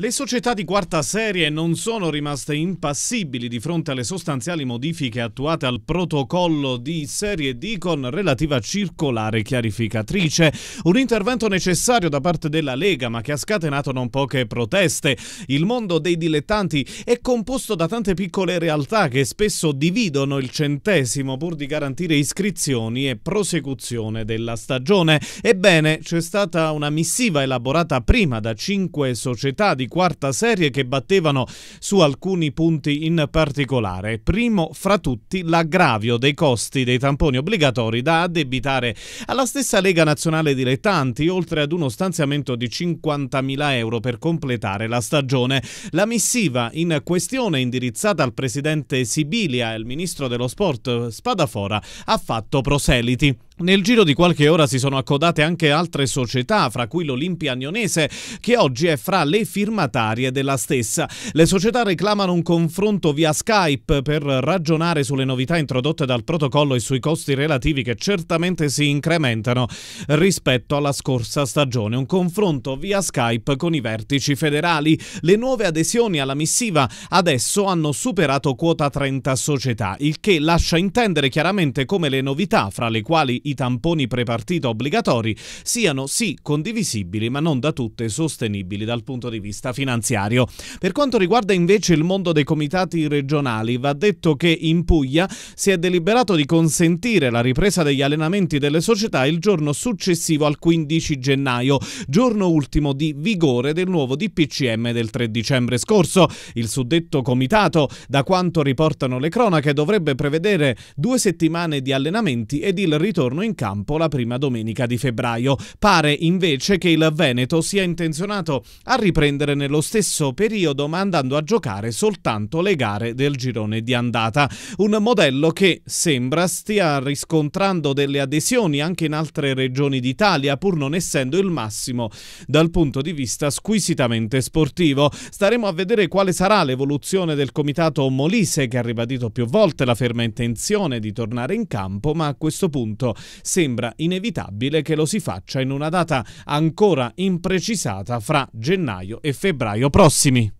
Le società di quarta serie non sono rimaste impassibili di fronte alle sostanziali modifiche attuate al protocollo di serie D con relativa circolare chiarificatrice, un intervento necessario da parte della Lega ma che ha scatenato non poche proteste. Il mondo dei dilettanti è composto da tante piccole realtà che spesso dividono il centesimo pur di garantire iscrizioni e prosecuzione della stagione. Ebbene, c'è stata una missiva elaborata prima da cinque società di quarta serie che battevano su alcuni punti in particolare. Primo fra tutti l'aggravio dei costi dei tamponi obbligatori da addebitare alla stessa Lega Nazionale Dilettanti, oltre ad uno stanziamento di 50.000 euro per completare la stagione. La missiva in questione indirizzata al presidente Sibilia e al ministro dello sport Spadafora ha fatto proseliti. Nel giro di qualche ora si sono accodate anche altre società, fra cui l'Olimpia Agnonese, che oggi è fra le firmatarie della stessa. Le società reclamano un confronto via Skype per ragionare sulle novità introdotte dal protocollo e sui costi relativi che certamente si incrementano rispetto alla scorsa stagione. Un confronto via Skype con i vertici federali. Le nuove adesioni alla missiva adesso hanno superato quota 30 società, il che lascia intendere chiaramente come le novità, fra le quali i tamponi prepartito obbligatori siano sì condivisibili ma non da tutte sostenibili dal punto di vista finanziario. Per quanto riguarda invece il mondo dei comitati regionali, va detto che in Puglia si è deliberato di consentire la ripresa degli allenamenti delle società il giorno successivo al 15 gennaio, giorno ultimo di vigore del nuovo DPCM del 3 dicembre scorso. Il suddetto comitato, da quanto riportano le cronache, dovrebbe prevedere due settimane di allenamenti ed il ritorno tornano in campo la prima domenica di febbraio. Pare invece che il Veneto sia intenzionato a riprendere nello stesso periodo ma andando a giocare soltanto le gare del girone di andata. Un modello che sembra stia riscontrando delle adesioni anche in altre regioni d'Italia pur non essendo il massimo dal punto di vista squisitamente sportivo. Staremo a vedere quale sarà l'evoluzione del comitato Molise che ha ribadito più volte la ferma intenzione di tornare in campo ma a questo punto sembra inevitabile che lo si faccia in una data ancora imprecisata fra gennaio e febbraio prossimi.